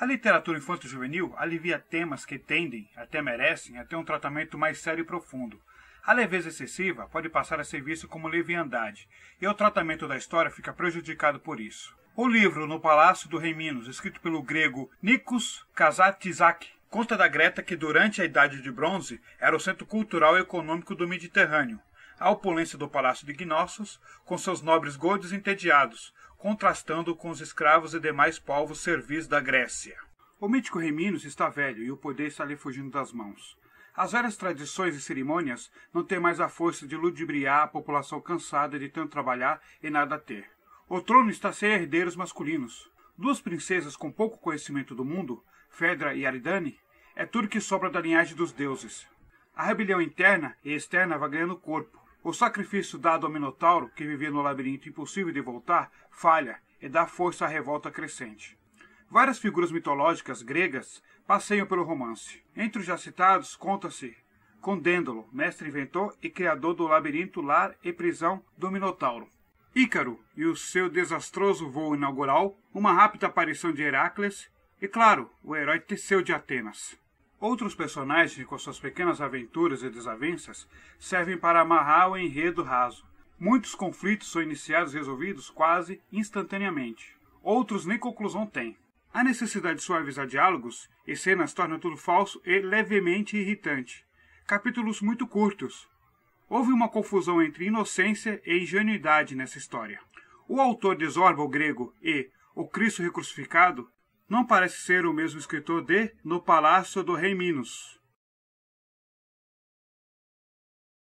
A literatura infanto-juvenil alivia temas que tendem, até merecem, a ter um tratamento mais sério e profundo. A leveza excessiva pode passar a ser vista como leviandade, e o tratamento da história fica prejudicado por isso. O livro No Palácio do Rei Minos, escrito pelo grego Nikos Kazantzakis, conta da Greta que durante a Idade de Bronze era o centro cultural e econômico do Mediterrâneo a opulência do palácio de Gnossos, com seus nobres gordos entediados, contrastando com os escravos e demais povos servis da Grécia. O mítico Reminos está velho e o poder está lhe fugindo das mãos. As velhas tradições e cerimônias não têm mais a força de ludibriar a população cansada de tanto trabalhar e nada ter. O trono está sem herdeiros masculinos. Duas princesas com pouco conhecimento do mundo, Fedra e Aridane, é tudo que sobra da linhagem dos deuses. A rebelião interna e externa vai ganhando corpo o sacrifício dado ao Minotauro, que vivia no labirinto impossível de voltar, falha e dá força à revolta crescente. Várias figuras mitológicas gregas passeiam pelo romance. Entre os já citados, conta-se com Dêndolo, mestre inventor e criador do labirinto, lar e prisão do Minotauro. Ícaro e o seu desastroso voo inaugural, uma rápida aparição de Heracles e, claro, o herói Teseu de Atenas. Outros personagens, com suas pequenas aventuras e desavenças, servem para amarrar o enredo raso. Muitos conflitos são iniciados e resolvidos quase instantaneamente. Outros nem conclusão têm. A necessidade de suavizar diálogos e cenas torna tudo falso e levemente irritante. Capítulos muito curtos. Houve uma confusão entre inocência e ingenuidade nessa história. O autor de Zorba, o grego, e o Cristo recrucificado não parece ser o mesmo escritor de No Palácio do Rei Minos,